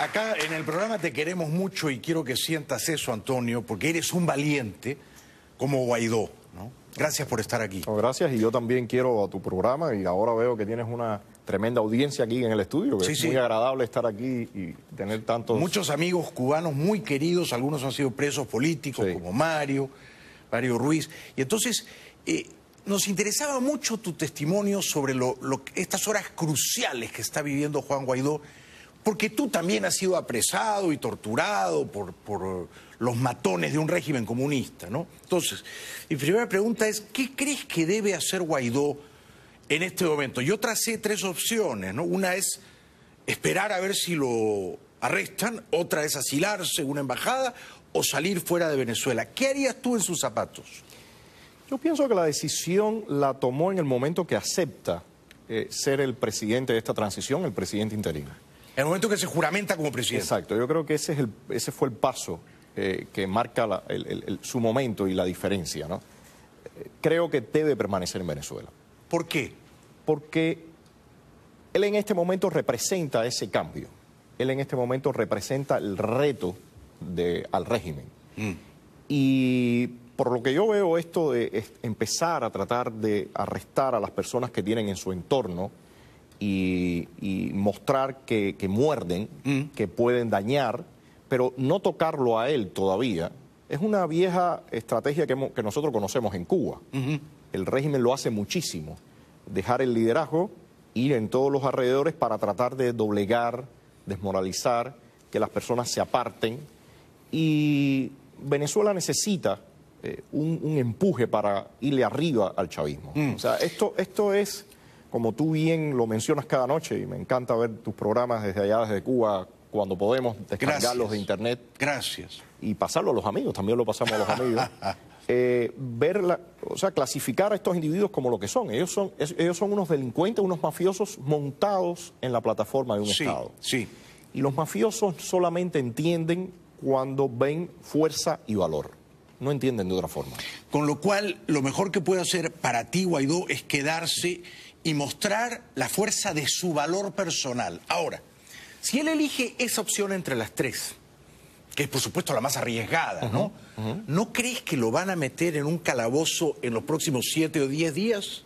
Acá en el programa te queremos mucho y quiero que sientas eso, Antonio, porque eres un valiente como Guaidó. Gracias por estar aquí. gracias y yo también quiero a tu programa y ahora veo que tienes una tremenda audiencia aquí en el estudio, que es muy agradable estar aquí y tener tantos... Muchos amigos cubanos muy queridos, algunos han sido presos políticos como Mario, Mario Ruiz. Y entonces eh, nos interesaba mucho tu testimonio sobre lo, estas horas cruciales que está viviendo Juan Guaidó porque tú también has sido apresado y torturado por, los matones de un régimen comunista, ¿no? Entonces, mi primera pregunta es, ¿qué crees que debe hacer Guaidó en este momento? Yo tracé tres opciones, ¿no? Una es esperar a ver si lo arrestan, otra es asilarse en una embajada o salir fuera de Venezuela. ¿Qué harías tú en sus zapatos? Yo pienso que la decisión la tomó en el momento que acepta eh, ser el presidente de esta transición, el presidente interino en el momento que se juramenta como presidente. Exacto, yo creo que ese, es ese fue el paso eh, que marca su momento y la diferencia. Creo que debe permanecer en Venezuela. ¿Por qué? Porque él en este momento representa ese cambio. Él en este momento representa el reto de, al régimen. Mm. Y por lo que yo veo esto de empezar a tratar de arrestar a las personas que tienen en su entorno y, mostrar que, muerden, mm. que pueden dañar, pero no tocarlo a él todavía. Es una vieja estrategia que, nosotros conocemos en Cuba. El régimen lo hace muchísimo. Dejar el liderazgo, ir en todos los alrededores para tratar de doblegar, desmoralizar, que las personas se aparten. Y Venezuela necesita eh, un, empuje para irle arriba al chavismo. Mm. O sea, esto, esto es como tú bien lo mencionas cada noche, y me encanta ver tus programas desde allá, desde Cuba, cuando podemos descargarlos de internet. Gracias. Y pasarlo a los amigos, también lo pasamos a los amigos. Eh, o sea, clasificar a estos individuos como lo que son. Ellos son, ellos son unos delincuentes, unos mafiosos montados en la plataforma de un sí, Estado. Sí. Y los mafiosos solamente entienden cuando ven fuerza y valor no entienden de otra forma. Con lo cual, lo mejor que puede hacer para ti, Guaidó, es quedarse y mostrar la fuerza de su valor personal. Ahora, si él elige esa opción entre las tres, que es por supuesto la más arriesgada, ¿no? ¿No crees que lo van a meter en un calabozo en los próximos siete o diez días?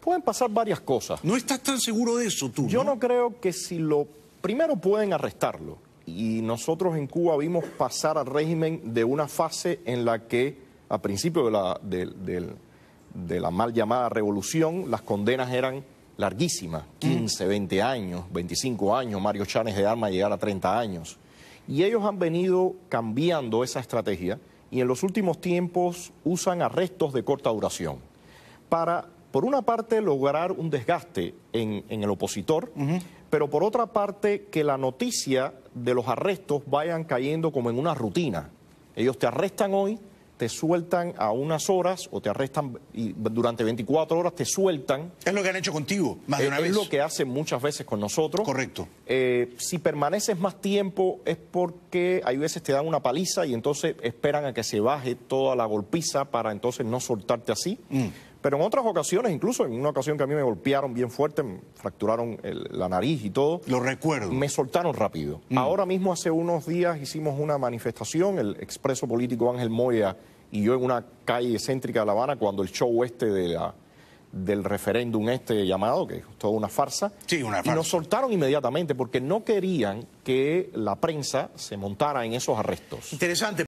Pueden pasar varias cosas. ¿No estás tan seguro de eso tú? Yo no creo que si lo... Primero pueden arrestarlo y nosotros en Cuba vimos pasar al régimen de una fase en la que, a principio de la, la mal llamada revolución, las condenas eran larguísimas, 15, mm. 20 años, 25 años, Mario Chávez de Arma llegar a 30 años. Y ellos han venido cambiando esa estrategia y en los últimos tiempos usan arrestos de corta duración para por una parte, lograr un desgaste en, el opositor, pero por otra parte, que la noticia de los arrestos vayan cayendo como en una rutina. Ellos te arrestan hoy, te sueltan a unas horas o te arrestan y durante 24 horas te sueltan. Es lo que han hecho contigo, más de eh, una vez. Es lo que hacen muchas veces con nosotros. Correcto. Eh, si permaneces más tiempo es porque hay veces te dan una paliza y entonces esperan a que se baje toda la golpiza para entonces no soltarte así. Mm. Pero en otras ocasiones, incluso en una ocasión que a mí me golpearon bien fuerte, fracturaron la nariz y todo. Lo recuerdo. Me soltaron rápido. Mm. Ahora mismo, hace unos días, hicimos una manifestación, el expreso político Ángel Moya y yo en una calle céntrica de La Habana, cuando el show este de la, del referéndum este llamado, que es toda una farsa. Sí, una farsa. Y nos soltaron inmediatamente porque no querían que la prensa se montara en esos arrestos. Interesante.